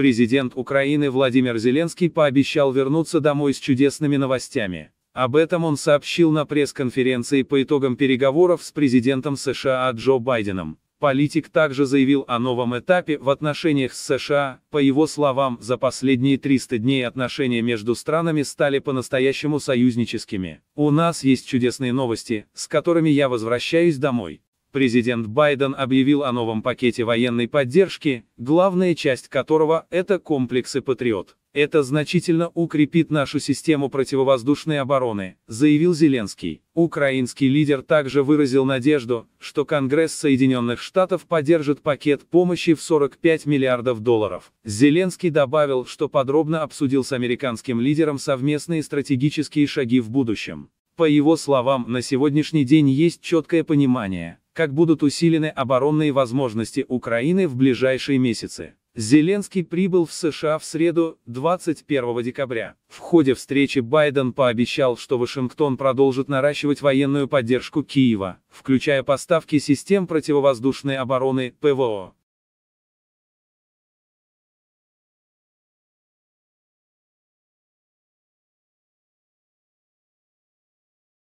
Президент Украины Владимир Зеленский пообещал вернуться домой с чудесными новостями. Об этом он сообщил на пресс-конференции по итогам переговоров с президентом США Джо Байденом. Политик также заявил о новом этапе в отношениях с США, по его словам, за последние 300 дней отношения между странами стали по-настоящему союзническими. «У нас есть чудесные новости, с которыми я возвращаюсь домой. Президент Байден объявил о новом пакете военной поддержки, главная часть которого – это комплексы «Патриот». Это значительно укрепит нашу систему противовоздушной обороны, заявил Зеленский. Украинский лидер также выразил надежду, что Конгресс Соединенных Штатов поддержит пакет помощи в 45 миллиардов долларов. Зеленский добавил, что подробно обсудил с американским лидером совместные стратегические шаги в будущем. По его словам, на сегодняшний день есть четкое понимание, как будут усилены оборонные возможности Украины в ближайшие месяцы. Зеленский прибыл в США в среду, 21 декабря. В ходе встречи Байден пообещал, что Вашингтон продолжит наращивать военную поддержку Киева, включая поставки систем противовоздушной обороны ПВО.